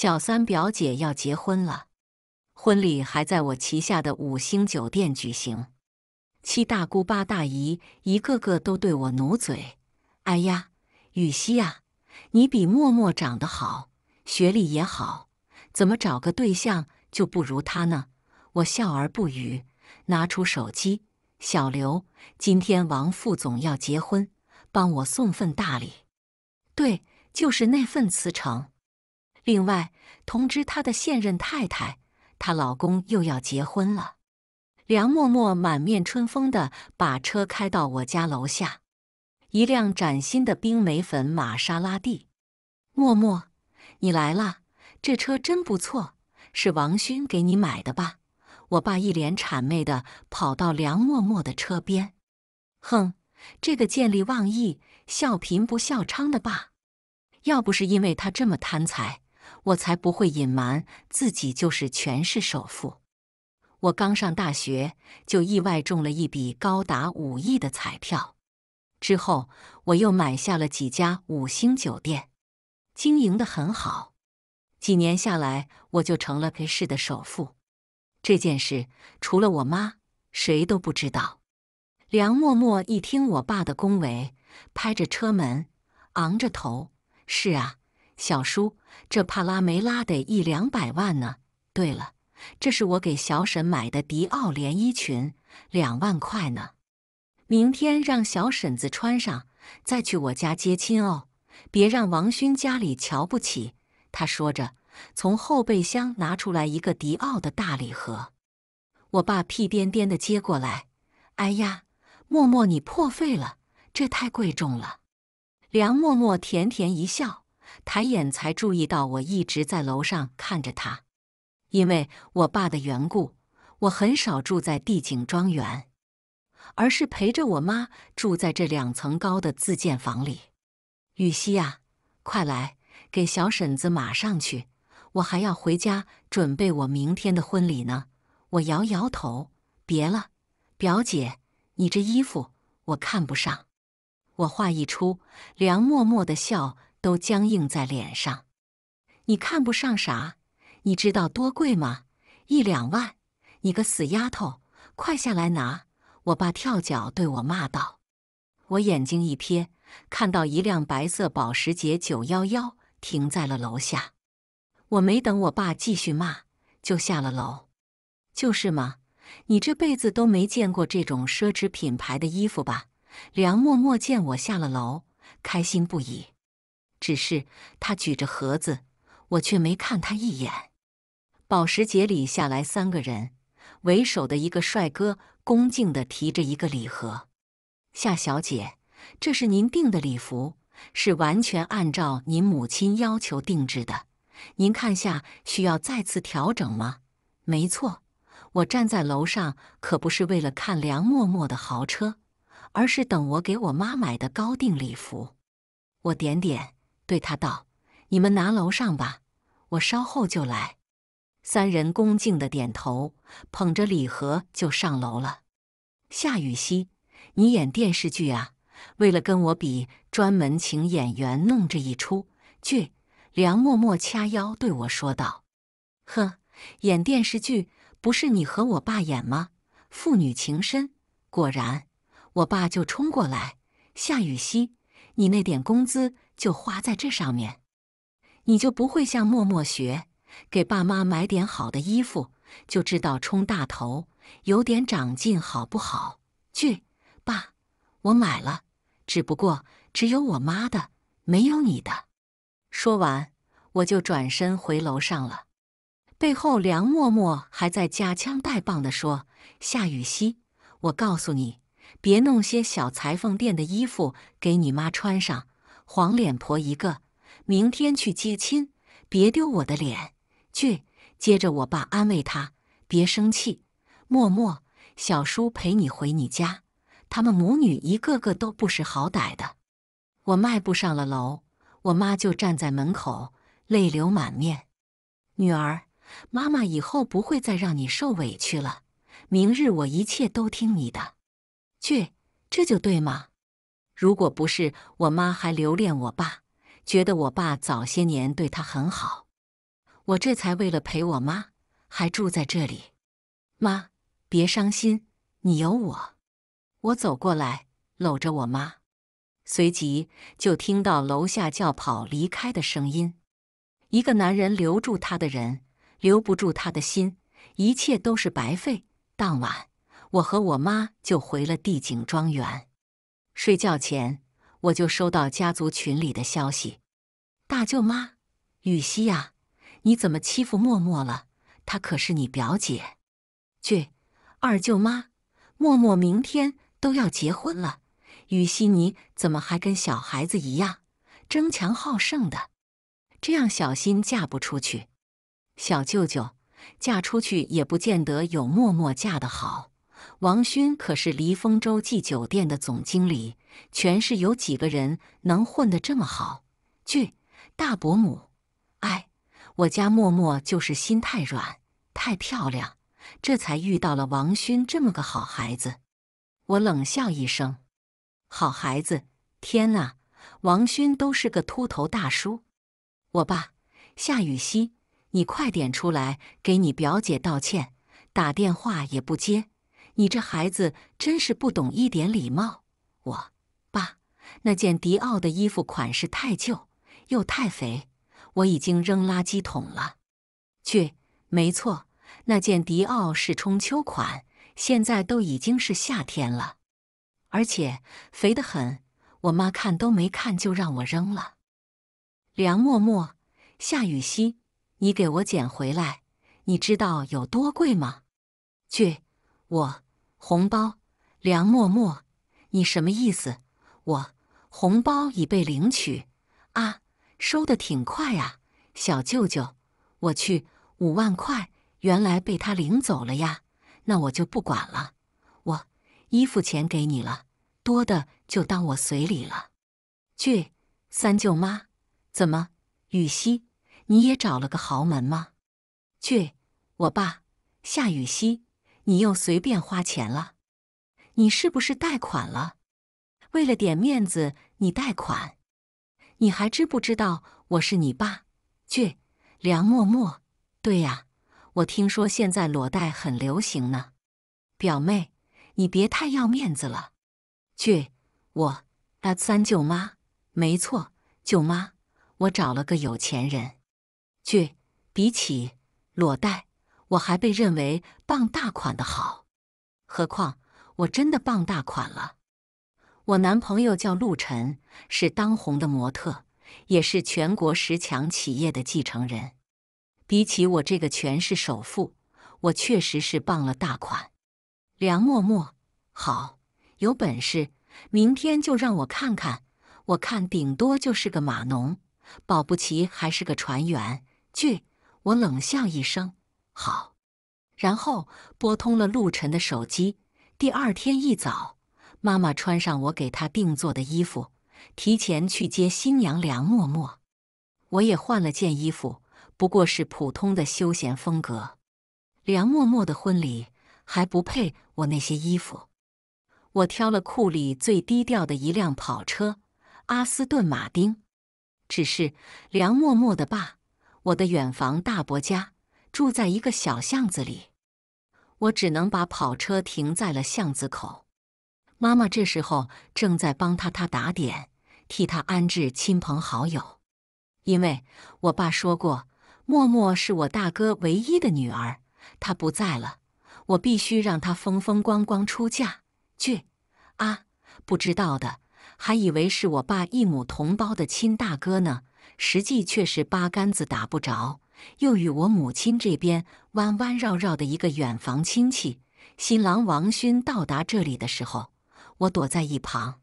小三表姐要结婚了，婚礼还在我旗下的五星酒店举行。七大姑八大姨一个个都对我努嘴：“哎呀，雨熙啊，你比默默长得好，学历也好，怎么找个对象就不如他呢？”我笑而不语，拿出手机：“小刘，今天王副总要结婚，帮我送份大礼。对，就是那份辞呈。”另外通知他的现任太太，她老公又要结婚了。梁默默满面春风的把车开到我家楼下，一辆崭新的冰梅粉玛莎拉蒂。默默，你来了，这车真不错，是王勋给你买的吧？我爸一脸谄媚的跑到梁默默的车边，哼，这个见利忘义、笑贫不笑娼的爸，要不是因为他这么贪财。我才不会隐瞒，自己就是全市首富。我刚上大学就意外中了一笔高达五亿的彩票，之后我又买下了几家五星酒店，经营的很好。几年下来，我就成了陪市的首富。这件事除了我妈，谁都不知道。梁默默一听我爸的恭维，拍着车门，昂着头：“是啊。”小叔，这帕拉梅拉得一两百万呢。对了，这是我给小婶买的迪奥连衣裙，两万块呢。明天让小婶子穿上，再去我家接亲哦，别让王勋家里瞧不起。他说着，从后备箱拿出来一个迪奥的大礼盒。我爸屁颠颠的接过来，哎呀，默默你破费了，这太贵重了。梁默默甜甜一笑。抬眼才注意到，我一直在楼上看着他。因为我爸的缘故，我很少住在帝景庄园，而是陪着我妈住在这两层高的自建房里。雨西啊，快来给小婶子，马上去！我还要回家准备我明天的婚礼呢。我摇摇头，别了，表姐，你这衣服我看不上。我话一出，梁默默的笑。都僵硬在脸上，你看不上啥？你知道多贵吗？一两万！你个死丫头，快下来拿！我爸跳脚对我骂道。我眼睛一瞥，看到一辆白色保时捷911停在了楼下。我没等我爸继续骂，就下了楼。就是嘛，你这辈子都没见过这种奢侈品牌的衣服吧？梁默默见我下了楼，开心不已。只是他举着盒子，我却没看他一眼。保时捷里下来三个人，为首的一个帅哥恭敬地提着一个礼盒。夏小姐，这是您订的礼服，是完全按照您母亲要求定制的。您看下，需要再次调整吗？没错，我站在楼上可不是为了看梁默默的豪车，而是等我给我妈买的高定礼服。我点点。对他道：“你们拿楼上吧，我稍后就来。”三人恭敬的点头，捧着礼盒就上楼了。夏雨熙，你演电视剧啊？为了跟我比，专门请演员弄这一出？倔！梁默默掐腰对我说道：“哼，演电视剧不是你和我爸演吗？父女情深。”果然，我爸就冲过来：“夏雨熙，你那点工资。”就花在这上面，你就不会像默默学，给爸妈买点好的衣服，就知道充大头，有点长进好不好？去，爸，我买了，只不过只有我妈的，没有你的。说完，我就转身回楼上了。背后，梁默默还在夹枪带棒的说：“夏雨熙，我告诉你，别弄些小裁缝店的衣服给你妈穿上。”黄脸婆一个，明天去接亲，别丢我的脸。去。接着，我爸安慰他，别生气。默默，小叔陪你回你家。他们母女一个个都不识好歹的。我迈步上了楼，我妈就站在门口，泪流满面。女儿，妈妈以后不会再让你受委屈了。明日我一切都听你的。去，这就对吗？如果不是我妈还留恋我爸，觉得我爸早些年对她很好，我这才为了陪我妈还住在这里。妈，别伤心，你有我。我走过来，搂着我妈，随即就听到楼下轿跑离开的声音。一个男人留住他的人，留不住他的心，一切都是白费。当晚，我和我妈就回了帝景庄园。睡觉前，我就收到家族群里的消息：“大舅妈，雨熙啊，你怎么欺负默默了？她可是你表姐。去，二舅妈，默默明天都要结婚了，雨熙你怎么还跟小孩子一样，争强好胜的？这样小心嫁不出去。小舅舅，嫁出去也不见得有默默嫁的好。”王勋可是黎丰洲际酒店的总经理，全市有几个人能混得这么好？去，大伯母，哎，我家默默就是心太软，太漂亮，这才遇到了王勋这么个好孩子。我冷笑一声：“好孩子！”天哪，王勋都是个秃头大叔！我爸，夏雨熙，你快点出来，给你表姐道歉，打电话也不接。你这孩子真是不懂一点礼貌。我，爸，那件迪奥的衣服款式太旧，又太肥，我已经扔垃圾桶了。去，没错，那件迪奥是春秋款，现在都已经是夏天了，而且肥得很。我妈看都没看就让我扔了。梁默默，夏雨熙，你给我捡回来，你知道有多贵吗？去，我。红包，梁默默，你什么意思？我红包已被领取，啊，收的挺快呀，小舅舅，我去，五万块，原来被他领走了呀，那我就不管了，我衣服钱给你了，多的就当我随礼了。倔，三舅妈，怎么？雨熙，你也找了个豪门吗？倔，我爸夏雨熙。你又随便花钱了，你是不是贷款了？为了点面子，你贷款？你还知不知道我是你爸？去，梁默默。对呀，我听说现在裸贷很流行呢。表妹，你别太要面子了。去，我那三舅妈，没错，舅妈，我找了个有钱人。去，比起裸贷。我还被认为傍大款的好，何况我真的傍大款了。我男朋友叫陆晨，是当红的模特，也是全国十强企业的继承人。比起我这个全市首富，我确实是傍了大款。梁默默，好，有本事，明天就让我看看。我看顶多就是个码农，保不齐还是个船员。去，我冷笑一声。好，然后拨通了陆晨的手机。第二天一早，妈妈穿上我给她定做的衣服，提前去接新娘梁默默。我也换了件衣服，不过是普通的休闲风格。梁默默的婚礼还不配我那些衣服。我挑了库里最低调的一辆跑车，阿斯顿马丁。只是梁默默的爸，我的远房大伯家。住在一个小巷子里，我只能把跑车停在了巷子口。妈妈这时候正在帮他他打点，替他安置亲朋好友。因为我爸说过，默默是我大哥唯一的女儿，他不在了，我必须让他风风光光出嫁去。啊，不知道的还以为是我爸一母同胞的亲大哥呢，实际却是八竿子打不着。又与我母亲这边弯弯绕绕的一个远房亲戚，新郎王勋到达这里的时候，我躲在一旁，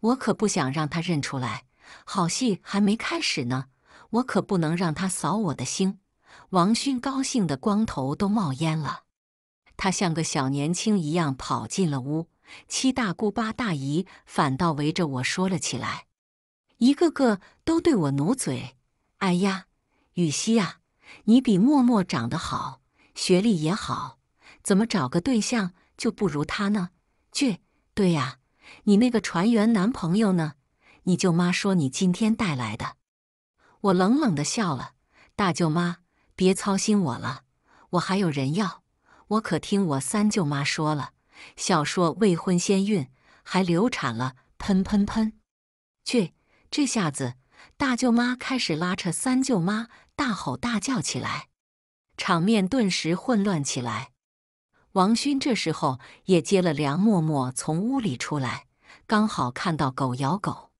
我可不想让他认出来，好戏还没开始呢，我可不能让他扫我的兴。王勋高兴得光头都冒烟了，他像个小年轻一样跑进了屋，七大姑八大姨反倒围着我说了起来，一个个都对我努嘴，哎呀。雨西啊，你比默默长得好，学历也好，怎么找个对象就不如她呢？去，对呀，你那个船员男朋友呢？你舅妈说你今天带来的。我冷冷的笑了。大舅妈，别操心我了，我还有人要。我可听我三舅妈说了，小说未婚先孕，还流产了，喷喷喷。去，这下子大舅妈开始拉扯三舅妈。大吼大叫起来，场面顿时混乱起来。王勋这时候也接了梁默默从屋里出来，刚好看到狗咬狗。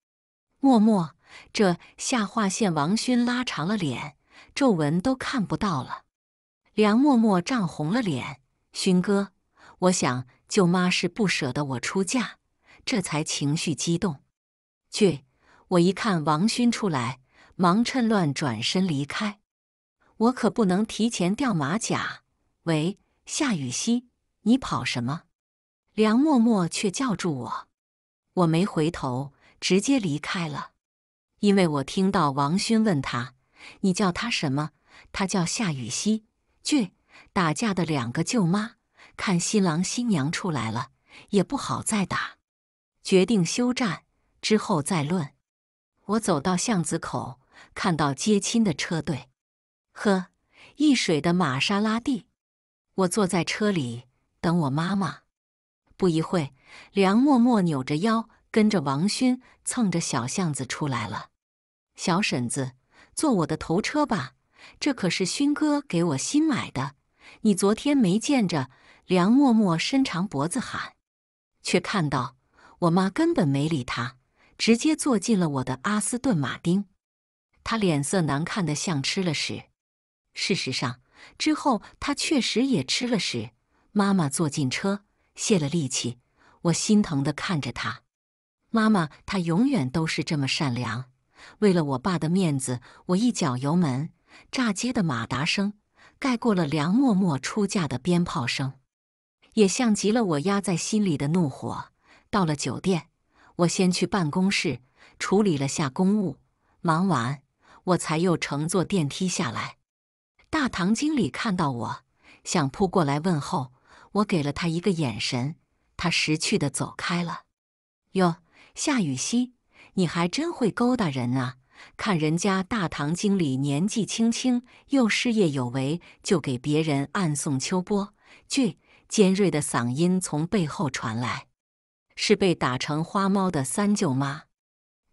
默默，这下划线，王勋拉长了脸，皱纹都看不到了。梁默默涨红了脸，勋哥，我想舅妈是不舍得我出嫁，这才情绪激动。去，我一看王勋出来。忙趁乱转身离开，我可不能提前掉马甲。喂，夏雨熙，你跑什么？梁默默却叫住我，我没回头，直接离开了。因为我听到王勋问他：“你叫他什么？”他叫夏雨熙。倔，打架的两个舅妈看新郎新娘出来了，也不好再打，决定休战，之后再论。我走到巷子口。看到接亲的车队，呵，一水的玛莎拉蒂，我坐在车里等我妈妈。不一会梁默默扭着腰跟着王勋蹭着小巷子出来了。小婶子，坐我的头车吧，这可是勋哥给我新买的。你昨天没见着？梁默默伸长脖子喊，却看到我妈根本没理他，直接坐进了我的阿斯顿马丁。他脸色难看的像吃了屎。事实上，之后他确实也吃了屎。妈妈坐进车，卸了力气，我心疼的看着他。妈妈，他永远都是这么善良。为了我爸的面子，我一脚油门，炸街的马达声盖过了梁默默出嫁的鞭炮声，也像极了我压在心里的怒火。到了酒店，我先去办公室处理了下公务，忙完。我才又乘坐电梯下来，大堂经理看到我，想扑过来问候，我给了他一个眼神，他识趣的走开了。哟，夏雨熙，你还真会勾搭人啊！看人家大堂经理年纪轻轻又事业有为，就给别人暗送秋波。句尖锐的嗓音从背后传来，是被打成花猫的三舅妈。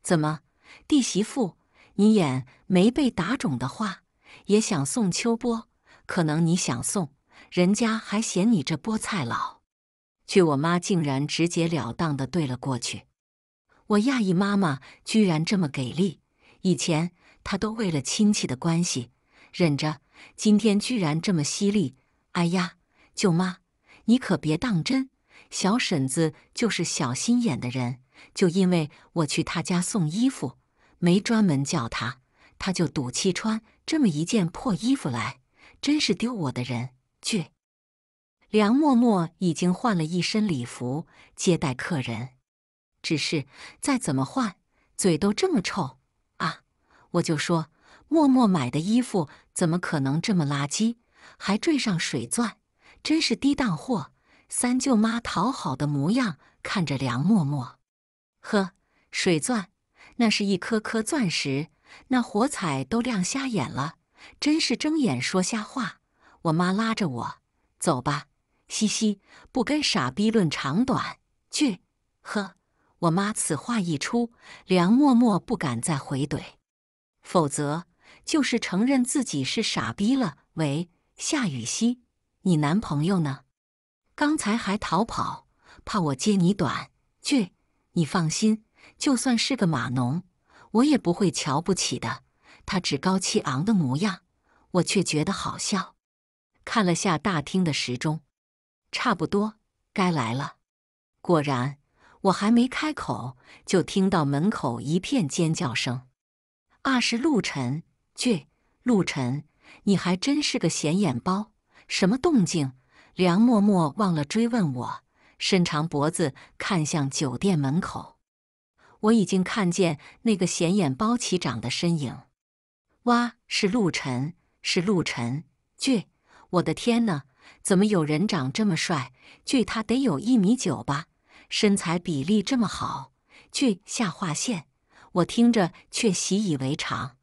怎么，弟媳妇？你眼没被打肿的话，也想送秋波？可能你想送，人家还嫌你这菠菜老。去我妈竟然直截了当的对了过去。我讶异，妈妈居然这么给力。以前她都为了亲戚的关系忍着，今天居然这么犀利。哎呀，舅妈，你可别当真。小婶子就是小心眼的人，就因为我去她家送衣服。没专门叫他，他就赌气穿这么一件破衣服来，真是丢我的人！倔。梁默默已经换了一身礼服接待客人，只是再怎么换，嘴都这么臭啊！我就说，默默买的衣服怎么可能这么垃圾，还缀上水钻，真是低档货。三舅妈讨好的模样看着梁默默，呵，水钻。那是一颗颗钻石，那火彩都亮瞎眼了，真是睁眼说瞎话。我妈拉着我，走吧，嘻嘻，不跟傻逼论长短，去。呵，我妈此话一出，梁默默不敢再回怼，否则就是承认自己是傻逼了。喂，夏雨希，你男朋友呢？刚才还逃跑，怕我揭你短，去。你放心。就算是个码农，我也不会瞧不起的。他趾高气昂的模样，我却觉得好笑。看了下大厅的时钟，差不多该来了。果然，我还没开口，就听到门口一片尖叫声：“啊！是陆晨，俊，陆晨，你还真是个显眼包，什么动静？”梁默默忘了追问我，伸长脖子看向酒店门口。我已经看见那个显眼包旗长的身影，哇！是陆晨，是陆晨！巨，我的天呐，怎么有人长这么帅？巨他得有一米九吧，身材比例这么好！巨下划线，我听着却习以为常，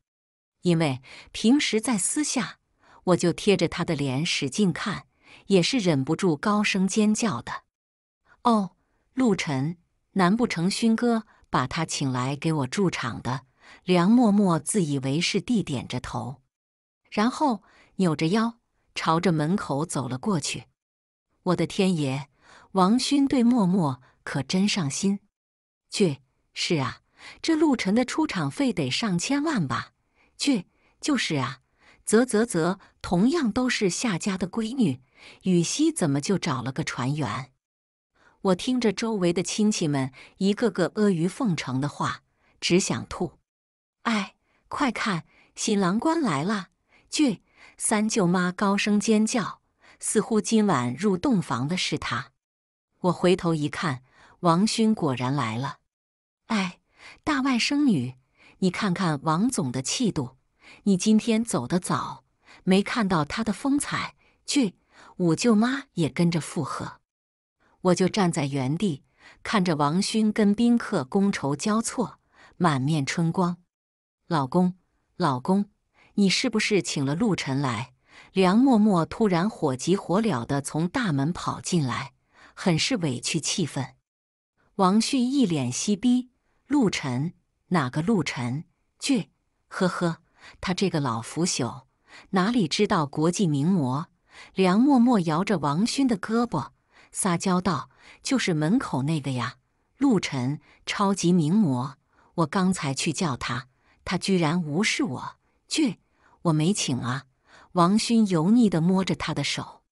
因为平时在私下，我就贴着他的脸使劲看，也是忍不住高声尖叫的。哦，陆晨，难不成勋哥？把他请来给我助场的梁默默自以为是地点着头，然后扭着腰朝着门口走了过去。我的天爷，王勋对默默可真上心。去，是啊，这陆晨的出场费得上千万吧？去，就是啊。啧啧啧，同样都是夏家的闺女，雨熙怎么就找了个船员？我听着周围的亲戚们一个个阿谀奉承的话，只想吐。哎，快看，新郎官来了！去，三舅妈高声尖叫，似乎今晚入洞房的是她。我回头一看，王勋果然来了。哎，大外甥女，你看看王总的气度，你今天走得早，没看到他的风采。去，五舅妈也跟着附和。我就站在原地，看着王勋跟宾客觥筹交错，满面春光。老公，老公，你是不是请了陆晨来？梁默默突然火急火燎地从大门跑进来，很是委屈气愤。王旭一脸嬉逼：“陆晨？哪个陆晨？去，呵呵，他这个老腐朽，哪里知道国际名模？”梁默默摇着王勋的胳膊。撒娇道：“就是门口那个呀，陆晨，超级名模。我刚才去叫他，他居然无视我，去，我没请啊。”王勋油腻的摸着他的手。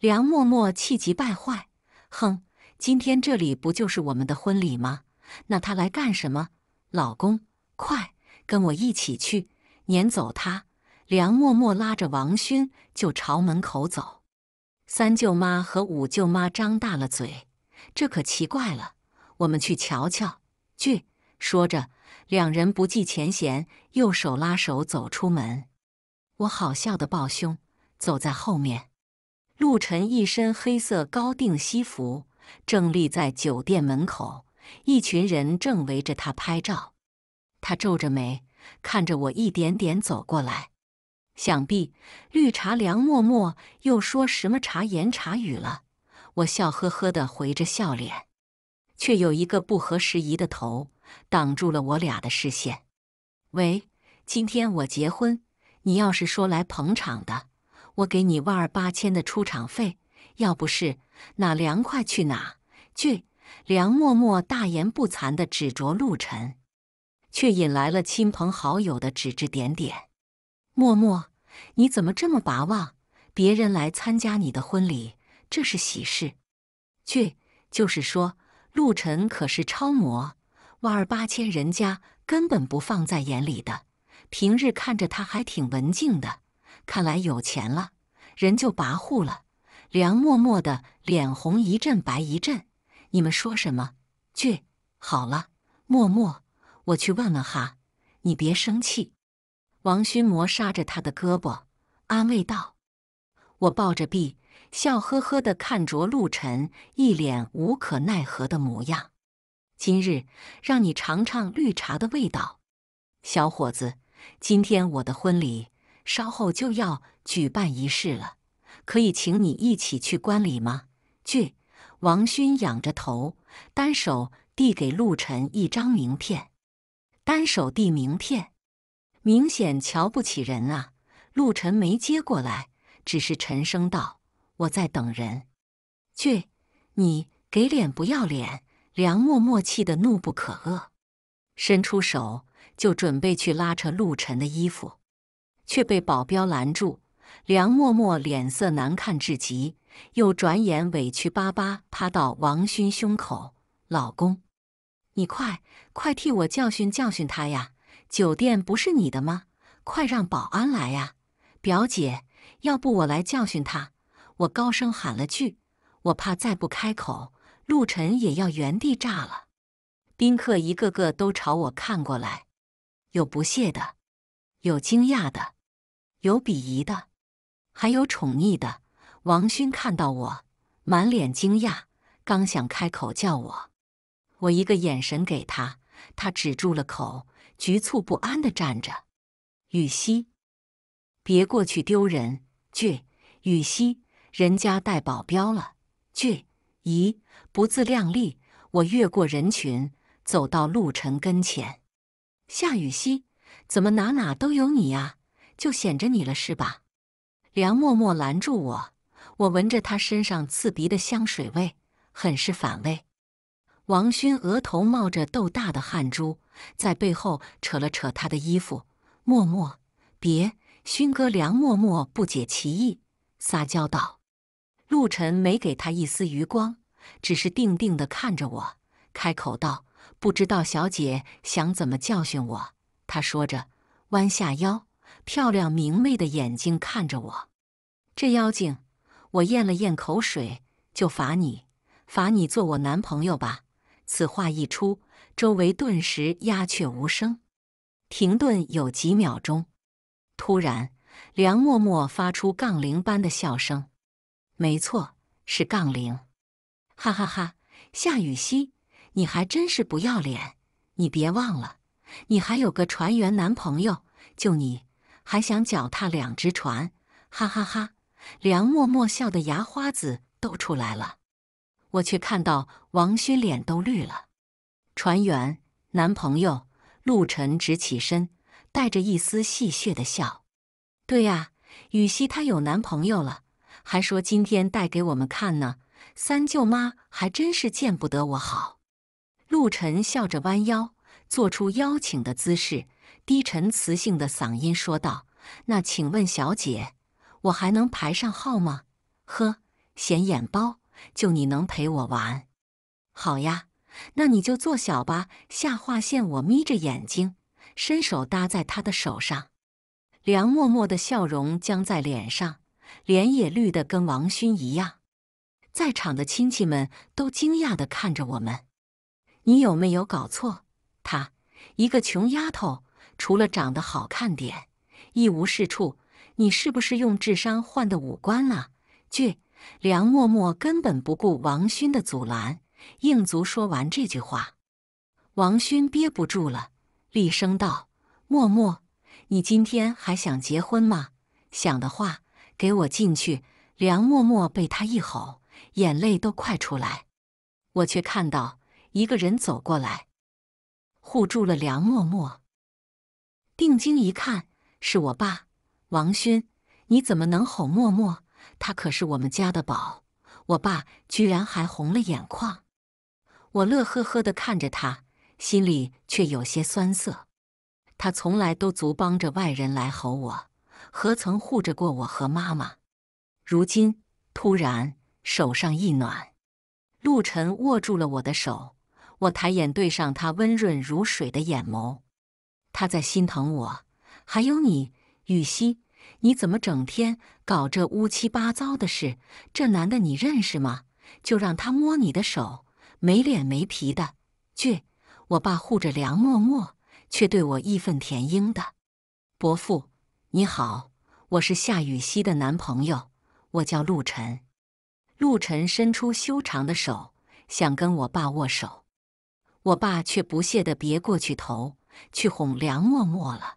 梁默默气急败坏：“哼，今天这里不就是我们的婚礼吗？那他来干什么？老公，快跟我一起去撵走他！”梁默默拉着王勋就朝门口走。三舅妈和五舅妈张大了嘴，这可奇怪了。我们去瞧瞧。去说着，两人不计前嫌，右手拉手走出门。我好笑的抱胸走在后面。陆晨一身黑色高定西服，正立在酒店门口，一群人正围着他拍照。他皱着眉看着我一点点走过来。想必绿茶梁默默又说什么茶言茶语了。我笑呵呵地回着笑脸，却有一个不合时宜的头挡住了我俩的视线。喂，今天我结婚，你要是说来捧场的，我给你万儿八千的出场费。要不是哪凉快去哪。去。梁默默大言不惭地指着陆晨，却引来了亲朋好友的指指点点。默默，你怎么这么跋扈？别人来参加你的婚礼，这是喜事，倔。就是说，陆晨可是超模，万儿八千人家根本不放在眼里的。平日看着他还挺文静的，看来有钱了人就跋扈了。梁默默的脸红一阵白一阵，你们说什么倔？好了，默默，我去问问哈，你别生气。王勋摩挲着他的胳膊，安慰道：“我抱着臂，笑呵呵地看着陆晨，一脸无可奈何的模样。今日让你尝尝绿茶的味道，小伙子，今天我的婚礼稍后就要举办仪式了，可以请你一起去观礼吗？”“去。”王勋仰着头，单手递给陆晨一张名片，单手递名片。明显瞧不起人啊！陆晨没接过来，只是沉声道：“我在等人。”“去，你给脸不要脸！”梁默默气得怒不可遏，伸出手就准备去拉扯陆晨的衣服，却被保镖拦住。梁默默脸色难看至极，又转眼委屈巴巴趴到王勋胸口：“老公，你快快替我教训教训他呀！”酒店不是你的吗？快让保安来呀！表姐，要不我来教训他！我高声喊了句，我怕再不开口，陆晨也要原地炸了。宾客一个个都朝我看过来，有不屑的，有惊讶的，有鄙夷的，还有宠溺的。王勋看到我，满脸惊讶，刚想开口叫我，我一个眼神给他，他止住了口。局促不安的站着，羽西，别过去丢人！倔，羽西，人家带保镖了！倔，咦，不自量力！我越过人群，走到陆晨跟前。夏雨西，怎么哪哪都有你啊？就显着你了是吧？梁默默拦住我，我闻着他身上刺鼻的香水味，很是反胃。王勋额头冒着豆大的汗珠，在背后扯了扯他的衣服，默默别勋哥。梁默默不解其意，撒娇道：“陆晨没给他一丝余光，只是定定的看着我，开口道：‘不知道小姐想怎么教训我？’他说着，弯下腰，漂亮明媚的眼睛看着我。这妖精，我咽了咽口水，就罚你，罚你做我男朋友吧。”此话一出，周围顿时鸦雀无声，停顿有几秒钟，突然，梁默默发出杠铃般的笑声。没错，是杠铃！哈哈哈！夏雨熙，你还真是不要脸！你别忘了，你还有个船员男朋友，就你还想脚踏两只船！哈哈哈！梁默默笑得牙花子都出来了。我却看到王勋脸都绿了。船员男朋友陆晨直起身，带着一丝戏谑的笑：“对呀，雨熙她有男朋友了，还说今天带给我们看呢。三舅妈还真是见不得我好。”陆晨笑着弯腰，做出邀请的姿势，低沉磁性的嗓音说道：“那请问小姐，我还能排上号吗？呵，显眼包。”就你能陪我玩，好呀，那你就做小吧。下划线，我眯着眼睛，伸手搭在他的手上。梁默默的笑容僵在脸上，脸也绿得跟王勋一样。在场的亲戚们都惊讶地看着我们。你有没有搞错？她一个穷丫头，除了长得好看点，一无是处。你是不是用智商换的五官了？倔。梁默默根本不顾王勋的阻拦，硬足说完这句话，王勋憋不住了，厉声道：“默默，你今天还想结婚吗？想的话，给我进去！”梁默默被他一吼，眼泪都快出来。我却看到一个人走过来，护住了梁默默。定睛一看，是我爸，王勋，你怎么能吼默默？他可是我们家的宝，我爸居然还红了眼眶，我乐呵呵地看着他，心里却有些酸涩。他从来都足帮着外人来吼我，何曾护着过我和妈妈？如今突然手上一暖，陆晨握住了我的手，我抬眼对上他温润如水的眼眸，他在心疼我，还有你，雨西。你怎么整天搞这乌七八糟的事？这男的你认识吗？就让他摸你的手，没脸没皮的，倔！我爸护着梁默默，却对我义愤填膺的。伯父，你好，我是夏雨熙的男朋友，我叫陆晨。陆晨伸出修长的手，想跟我爸握手，我爸却不屑的别过去头，去哄梁默默了。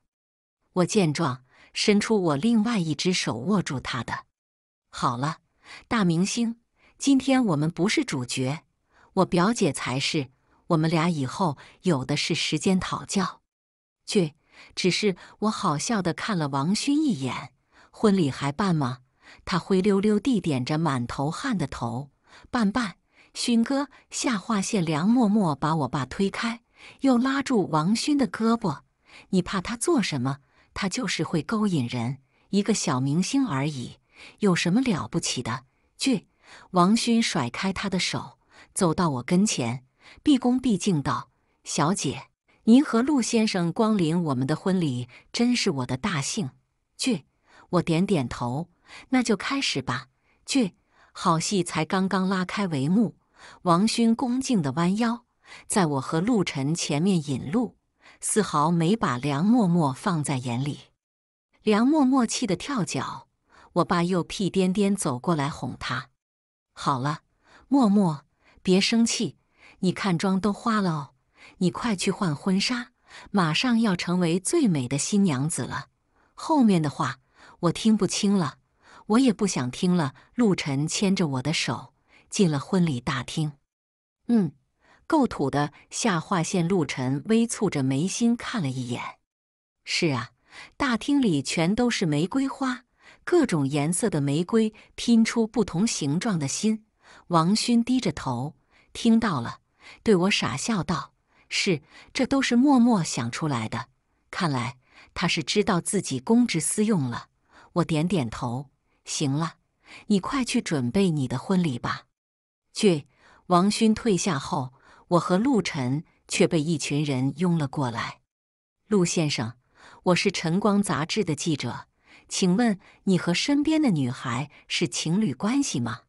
我见状。伸出我另外一只手握住他的。好了，大明星，今天我们不是主角，我表姐才是。我们俩以后有的是时间讨教。去，只是我好笑的看了王勋一眼。婚礼还办吗？他灰溜溜地点着满头汗的头。办办，勋哥。下划线。梁默默把我爸推开，又拉住王勋的胳膊。你怕他做什么？他就是会勾引人，一个小明星而已，有什么了不起的？倔。王勋甩开他的手，走到我跟前，毕恭毕敬道：“小姐，您和陆先生光临我们的婚礼，真是我的大幸。”倔。我点点头，那就开始吧。倔。好戏才刚刚拉开帷幕，王勋恭敬的弯腰，在我和陆晨前面引路。丝毫没把梁默默放在眼里，梁默默气得跳脚。我爸又屁颠颠走过来哄他：“好了，默默，别生气。你看妆都花了哦，你快去换婚纱，马上要成为最美的新娘子了。”后面的话我听不清了，我也不想听了。陆晨牵着我的手进了婚礼大厅。嗯。构图的下划线，陆晨微蹙着眉心看了一眼。是啊，大厅里全都是玫瑰花，各种颜色的玫瑰拼出不同形状的心。王勋低着头，听到了，对我傻笑道：“是，这都是默默想出来的。”看来他是知道自己公职私用了。我点点头，行了，你快去准备你的婚礼吧。去。王勋退下后。我和陆晨却被一群人拥了过来。陆先生，我是晨光杂志的记者，请问你和身边的女孩是情侣关系吗？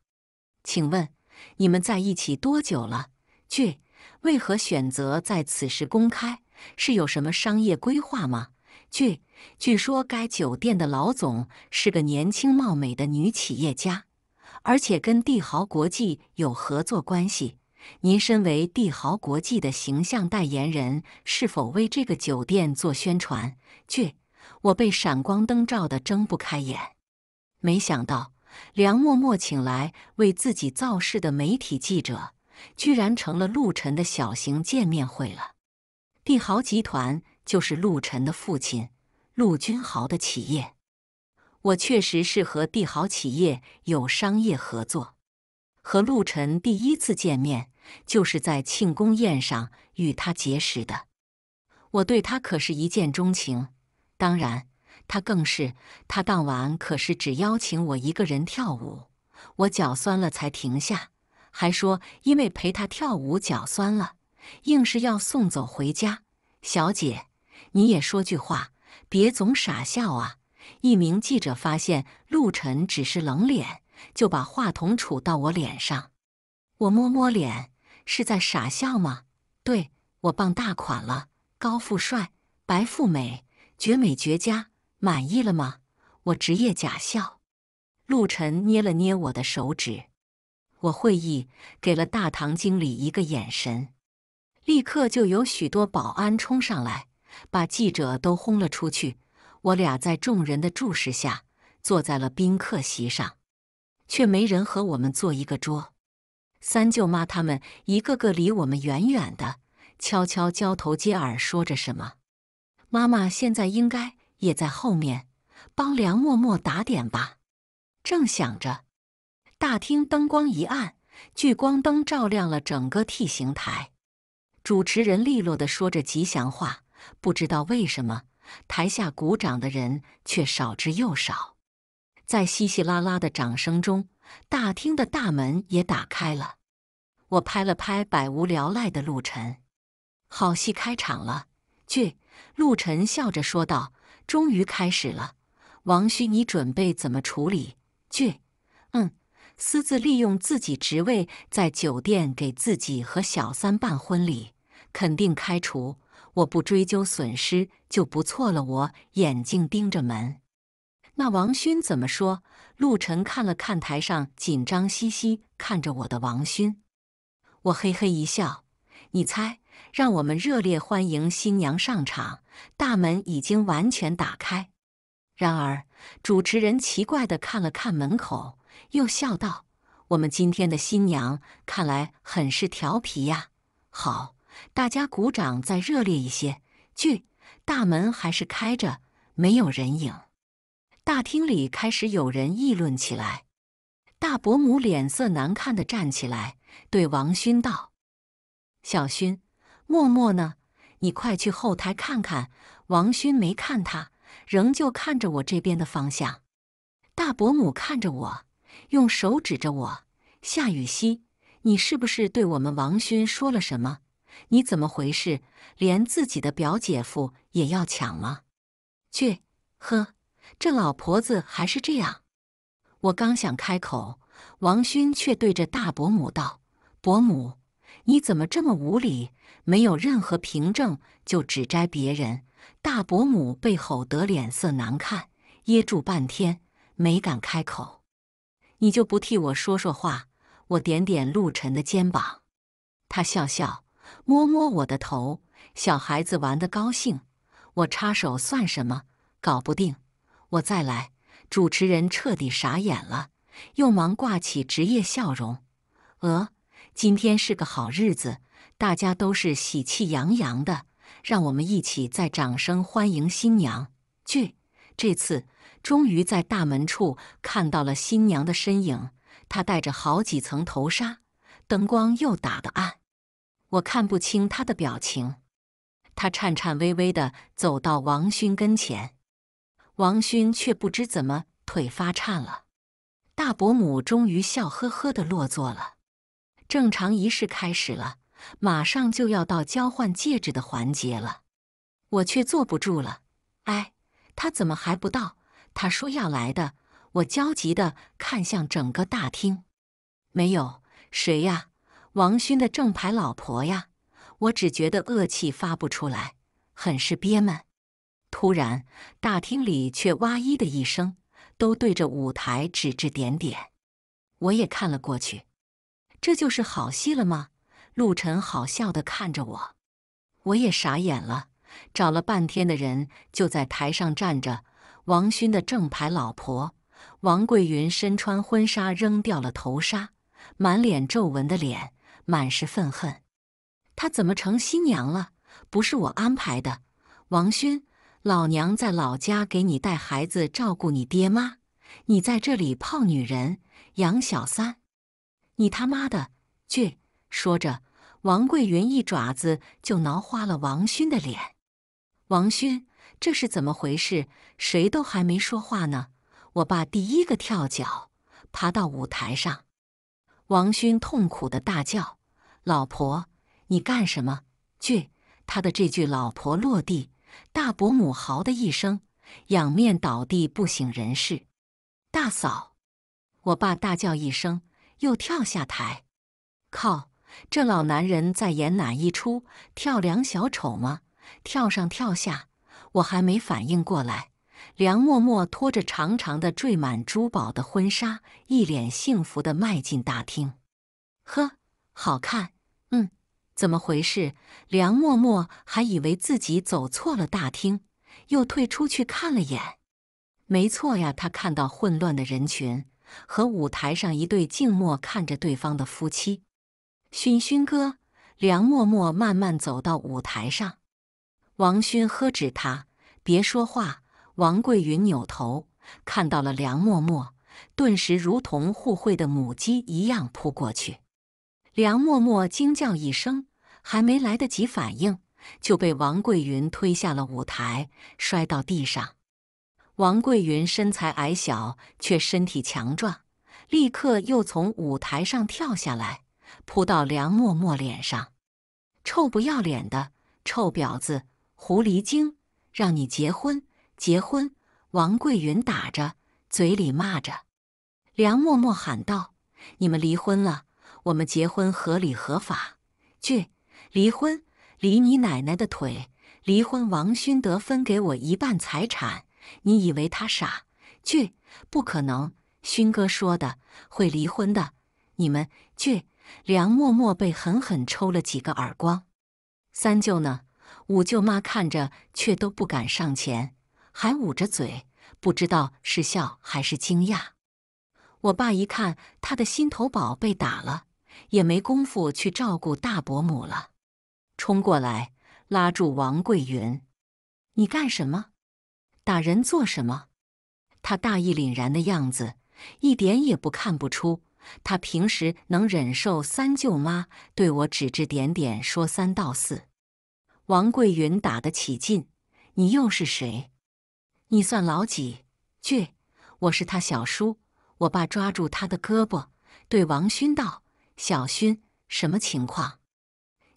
请问你们在一起多久了？据为何选择在此时公开？是有什么商业规划吗？据据说该酒店的老总是个年轻貌美的女企业家，而且跟帝豪国际有合作关系。您身为帝豪国际的形象代言人，是否为这个酒店做宣传？倔，我被闪光灯照得睁不开眼。没想到梁默默请来为自己造势的媒体记者，居然成了陆晨的小型见面会了。帝豪集团就是陆晨的父亲陆君豪的企业，我确实是和帝豪企业有商业合作。和陆晨第一次见面就是在庆功宴上与他结识的，我对他可是一见钟情。当然，他更是他当晚可是只邀请我一个人跳舞，我脚酸了才停下，还说因为陪他跳舞脚酸了，硬是要送走回家。小姐，你也说句话，别总傻笑啊！一名记者发现陆晨只是冷脸。就把话筒杵到我脸上，我摸摸脸，是在傻笑吗？对我傍大款了，高富帅，白富美，绝美绝佳，满意了吗？我职业假笑。陆晨捏了捏我的手指，我会意，给了大堂经理一个眼神，立刻就有许多保安冲上来，把记者都轰了出去。我俩在众人的注视下，坐在了宾客席上。却没人和我们坐一个桌，三舅妈他们一个个离我们远远的，悄悄交头接耳说着什么。妈妈现在应该也在后面帮梁默默打点吧。正想着，大厅灯光一暗，聚光灯照亮了整个 T 型台，主持人利落的说着吉祥话。不知道为什么，台下鼓掌的人却少之又少。在稀稀拉拉的掌声中，大厅的大门也打开了。我拍了拍百无聊赖的陆晨：“好戏开场了。”倔，陆晨笑着说道：“终于开始了。”王旭，你准备怎么处理？倔。嗯，私自利用自己职位在酒店给自己和小三办婚礼，肯定开除。我不追究损失就不错了。我眼睛盯着门。那王勋怎么说？陆晨看了看台上紧张兮兮看着我的王勋，我嘿嘿一笑。你猜，让我们热烈欢迎新娘上场！大门已经完全打开。然而，主持人奇怪的看了看门口，又笑道：“我们今天的新娘看来很是调皮呀。”好，大家鼓掌再热烈一些。去，大门还是开着，没有人影。大厅里开始有人议论起来，大伯母脸色难看的站起来，对王勋道：“小勋，默默呢？你快去后台看看。”王勋没看他，仍旧看着我这边的方向。大伯母看着我，用手指着我：“夏雨希，你是不是对我们王勋说了什么？你怎么回事？连自己的表姐夫也要抢吗？去，呵。”这老婆子还是这样，我刚想开口，王勋却对着大伯母道：“伯母，你怎么这么无理？没有任何凭证就指摘别人。”大伯母被吼得脸色难看，噎住半天，没敢开口。你就不替我说说话？我点点陆晨的肩膀，他笑笑，摸摸我的头。小孩子玩的高兴，我插手算什么？搞不定。我再来！主持人彻底傻眼了，又忙挂起职业笑容。呃，今天是个好日子，大家都是喜气洋洋的，让我们一起在掌声欢迎新娘。去，这次终于在大门处看到了新娘的身影，她戴着好几层头纱，灯光又打得暗，我看不清她的表情。她颤颤巍巍地走到王勋跟前。王勋却不知怎么腿发颤了，大伯母终于笑呵呵地落座了，正常仪式开始了，马上就要到交换戒指的环节了，我却坐不住了。哎，他怎么还不到？他说要来的。我焦急地看向整个大厅，没有谁呀？王勋的正牌老婆呀？我只觉得恶气发不出来，很是憋闷。突然，大厅里却哇一的一声，都对着舞台指指点点。我也看了过去，这就是好戏了吗？陆晨好笑地看着我，我也傻眼了。找了半天的人就在台上站着，王勋的正牌老婆王桂云身穿婚纱，扔掉了头纱，满脸皱纹的脸满是愤恨。她怎么成新娘了？不是我安排的，王勋。老娘在老家给你带孩子，照顾你爹妈，你在这里泡女人，养小三，你他妈的倔！说着，王桂云一爪子就挠花了王勋的脸。王勋，这是怎么回事？谁都还没说话呢，我爸第一个跳脚，爬到舞台上。王勋痛苦的大叫：“老婆，你干什么？倔！”他的这句“老婆”落地。大伯母嚎的一声，仰面倒地，不省人事。大嫂，我爸大叫一声，又跳下台。靠，这老男人在演哪一出？跳梁小丑吗？跳上跳下，我还没反应过来。梁默默拖着长长的缀满珠宝的婚纱，一脸幸福的迈进大厅。呵，好看。怎么回事？梁默默还以为自己走错了大厅，又退出去看了眼，没错呀，他看到混乱的人群和舞台上一对静默看着对方的夫妻。熏熏哥，梁默默慢慢走到舞台上，王勋喝止他：“别说话。”王桂云扭头看到了梁默默，顿时如同互惠的母鸡一样扑过去。梁默默惊叫一声。还没来得及反应，就被王桂云推下了舞台，摔到地上。王桂云身材矮小，却身体强壮，立刻又从舞台上跳下来，扑到梁默默脸上：“臭不要脸的，臭婊子，狐狸精，让你结婚，结婚！”王桂云打着，嘴里骂着。梁默默喊道：“你们离婚了，我们结婚合理合法，去。离婚，离你奶奶的腿！离婚，王勋得分给我一半财产。你以为他傻？去，不可能！勋哥说的，会离婚的。你们，去！梁默默被狠狠抽了几个耳光。三舅呢？五舅妈看着却都不敢上前，还捂着嘴，不知道是笑还是惊讶。我爸一看他的心头宝被打了，也没工夫去照顾大伯母了。冲过来拉住王桂云，你干什么？打人做什么？他大义凛然的样子，一点也不看不出他平时能忍受三舅妈对我指指点点、说三道四。王桂云打得起劲，你又是谁？你算老几？倔！我是他小叔。我爸抓住他的胳膊，对王勋道：“小勋，什么情况？”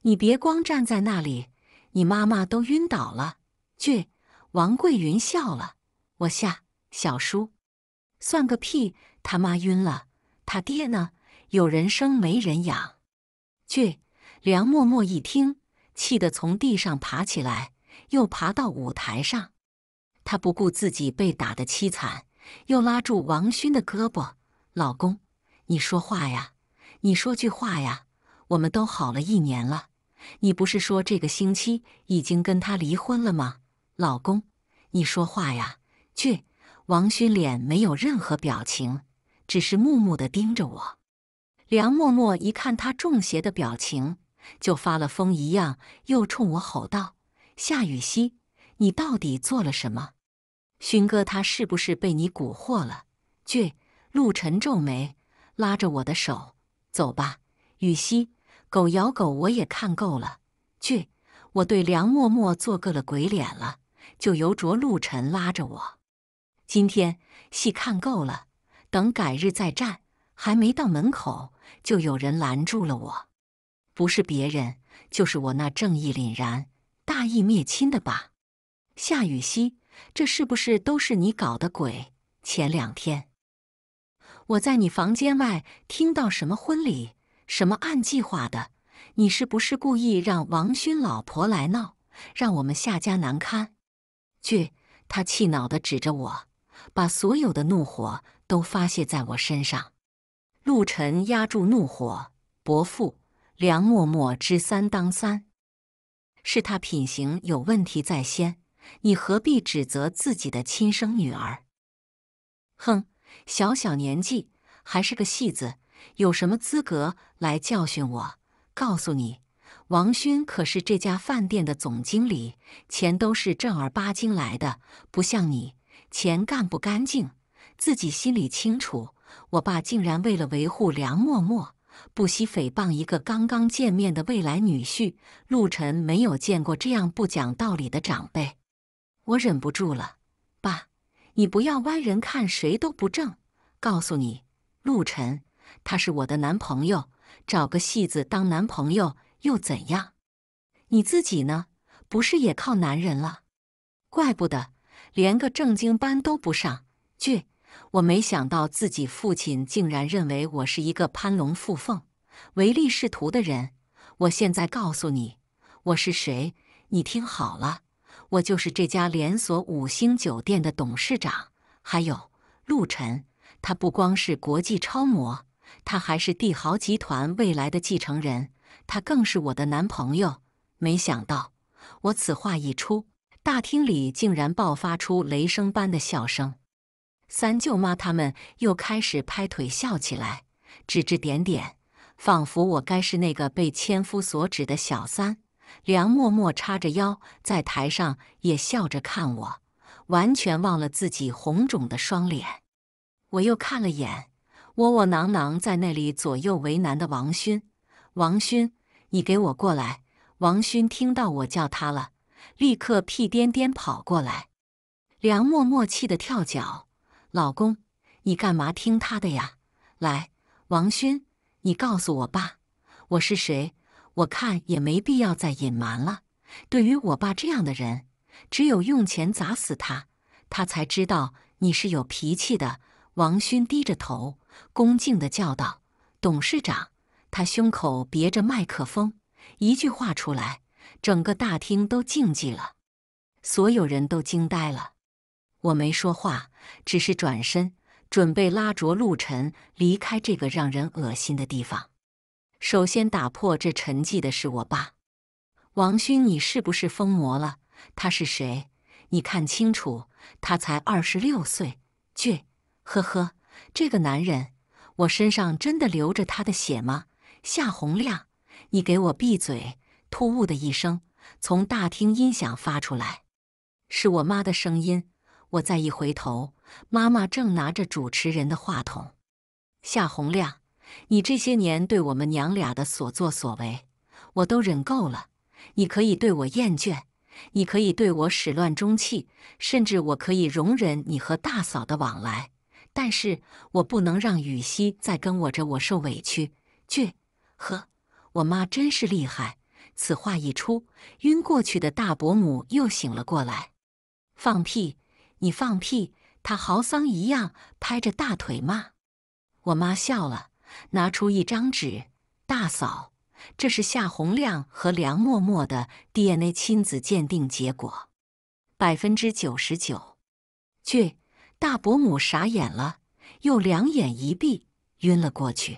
你别光站在那里，你妈妈都晕倒了！倔，王桂云笑了。我下小叔，算个屁！他妈晕了，他爹呢？有人生没人养！倔，梁默默一听，气得从地上爬起来，又爬到舞台上。他不顾自己被打得凄惨，又拉住王勋的胳膊：“老公，你说话呀！你说句话呀！我们都好了一年了。”你不是说这个星期已经跟他离婚了吗？老公，你说话呀！倔，王勋脸没有任何表情，只是木木的盯着我。梁默默一看他中邪的表情，就发了疯一样，又冲我吼道：“夏雨熙，你到底做了什么？勋哥他是不是被你蛊惑了？”倔，陆晨皱眉，拉着我的手，走吧，雨熙。狗咬狗，我也看够了。去，我对梁默默做个了鬼脸了，就由着陆晨拉着我。今天戏看够了，等改日再战。还没到门口，就有人拦住了我。不是别人，就是我那正义凛然、大义灭亲的吧？夏雨熙，这是不是都是你搞的鬼？前两天我在你房间外听到什么婚礼？什么按计划的？你是不是故意让王勋老婆来闹，让我们夏家难堪？去！他气恼地指着我，把所有的怒火都发泄在我身上。陆晨压住怒火，伯父，梁默默知三当三是他品行有问题在先，你何必指责自己的亲生女儿？哼，小小年纪还是个戏子。有什么资格来教训我？告诉你，王勋可是这家饭店的总经理，钱都是正儿八经来的，不像你，钱干不干净，自己心里清楚。我爸竟然为了维护梁默默，不惜诽谤一个刚刚见面的未来女婿陆晨，没有见过这样不讲道理的长辈，我忍不住了，爸，你不要歪人看谁都不正。告诉你，陆晨。他是我的男朋友，找个戏子当男朋友又怎样？你自己呢？不是也靠男人了？怪不得连个正经班都不上，倔！我没想到自己父亲竟然认为我是一个攀龙附凤、唯利是图的人。我现在告诉你，我是谁？你听好了，我就是这家连锁五星酒店的董事长。还有陆晨，他不光是国际超模。他还是帝豪集团未来的继承人，他更是我的男朋友。没想到，我此话一出，大厅里竟然爆发出雷声般的笑声。三舅妈他们又开始拍腿笑起来，指指点点，仿佛我该是那个被千夫所指的小三。梁默默叉着腰在台上也笑着看我，完全忘了自己红肿的双脸。我又看了眼。窝窝囊囊在那里左右为难的王勋，王勋，你给我过来！王勋听到我叫他了，立刻屁颠颠跑过来。梁默默气得跳脚：“老公，你干嘛听他的呀？来，王勋，你告诉我爸我是谁？我看也没必要再隐瞒了。对于我爸这样的人，只有用钱砸死他，他才知道你是有脾气的。”王勋低着头。恭敬地叫道：“董事长。”他胸口别着麦克风，一句话出来，整个大厅都静寂了。所有人都惊呆了。我没说话，只是转身准备拉着陆晨离开这个让人恶心的地方。首先打破这沉寂的是我爸：“王勋，你是不是疯魔了？他是谁？你看清楚，他才二十六岁，倔。呵呵。”这个男人，我身上真的流着他的血吗？夏洪亮，你给我闭嘴！突兀的一声从大厅音响发出来，是我妈的声音。我再一回头，妈妈正拿着主持人的话筒。夏洪亮，你这些年对我们娘俩的所作所为，我都忍够了。你可以对我厌倦，你可以对我始乱终弃，甚至我可以容忍你和大嫂的往来。但是我不能让羽西再跟我这我受委屈，倔呵！我妈真是厉害。此话一出，晕过去的大伯母又醒了过来。放屁！你放屁！她嚎丧一样拍着大腿骂。我妈笑了，拿出一张纸：“大嫂，这是夏洪亮和梁默默的 DNA 亲子鉴定结果，百分之九十九。”倔。大伯母傻眼了，又两眼一闭，晕了过去。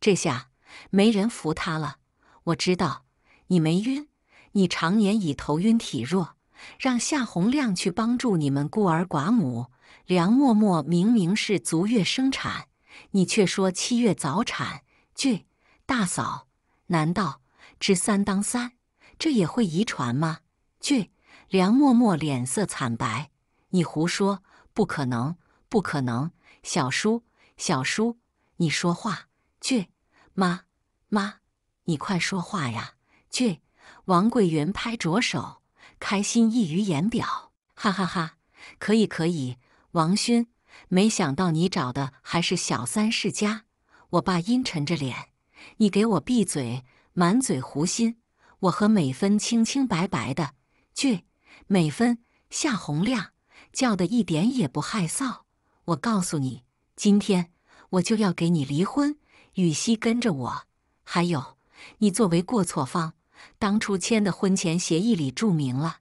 这下没人扶她了。我知道你没晕，你常年已头晕体弱。让夏红亮去帮助你们孤儿寡母。梁默默明明是足月生产，你却说七月早产。去，大嫂，难道知三当三？这也会遗传吗？去，梁默默脸色惨白，你胡说。不可能，不可能！小叔，小叔，你说话！倔，妈，妈，你快说话呀！倔！王桂云拍着手，开心溢于言表，哈哈哈！可以，可以！王勋，没想到你找的还是小三世家！我爸阴沉着脸，你给我闭嘴，满嘴胡心！我和美芬清清白白的，倔！美芬，夏红亮。叫得一点也不害臊！我告诉你，今天我就要给你离婚。雨熙跟着我，还有你作为过错方，当初签的婚前协议里注明了，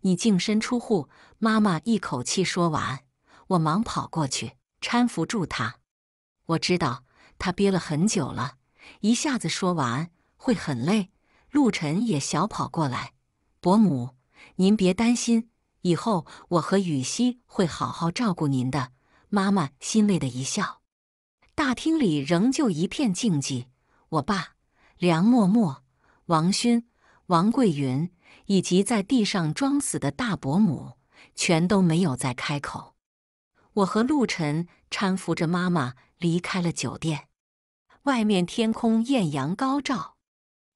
你净身出户。妈妈一口气说完，我忙跑过去搀扶住她。我知道她憋了很久了，一下子说完会很累。陆晨也小跑过来，伯母，您别担心。以后我和雨熙会好好照顾您的。妈妈欣慰的一笑，大厅里仍旧一片静寂。我爸、梁默默、王勋、王桂云以及在地上装死的大伯母全都没有再开口。我和陆晨搀扶着妈妈离开了酒店。外面天空艳阳高照，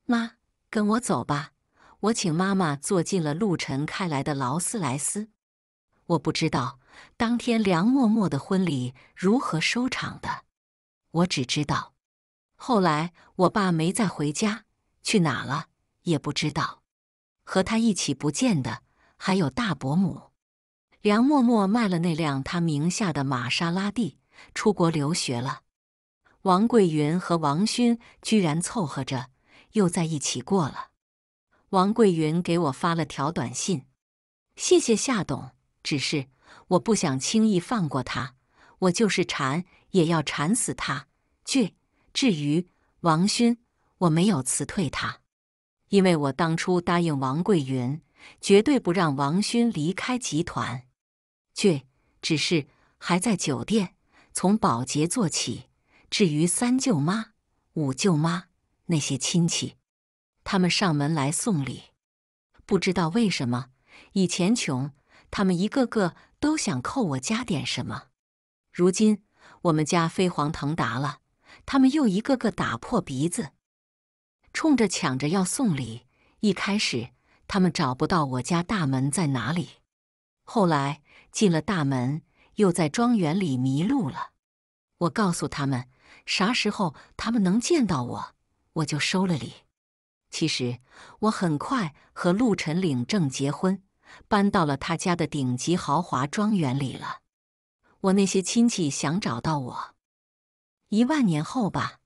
妈，跟我走吧。我请妈妈坐进了陆晨开来的劳斯莱斯。我不知道当天梁默默的婚礼如何收场的，我只知道后来我爸没再回家，去哪了也不知道。和他一起不见的还有大伯母。梁默默卖了那辆他名下的玛莎拉蒂，出国留学了。王桂云和王勋居然凑合着又在一起过了。王桂云给我发了条短信：“谢谢夏董，只是我不想轻易放过他，我就是缠也要缠死他。倔。至于王勋，我没有辞退他，因为我当初答应王桂云，绝对不让王勋离开集团。倔。只是还在酒店，从保洁做起。至于三舅妈、五舅妈那些亲戚。”他们上门来送礼，不知道为什么，以前穷，他们一个个都想扣我家点什么；如今我们家飞黄腾达了，他们又一个个打破鼻子，冲着抢着要送礼。一开始他们找不到我家大门在哪里，后来进了大门，又在庄园里迷路了。我告诉他们，啥时候他们能见到我，我就收了礼。其实我很快和陆晨领证结婚，搬到了他家的顶级豪华庄园里了。我那些亲戚想找到我，一万年后吧。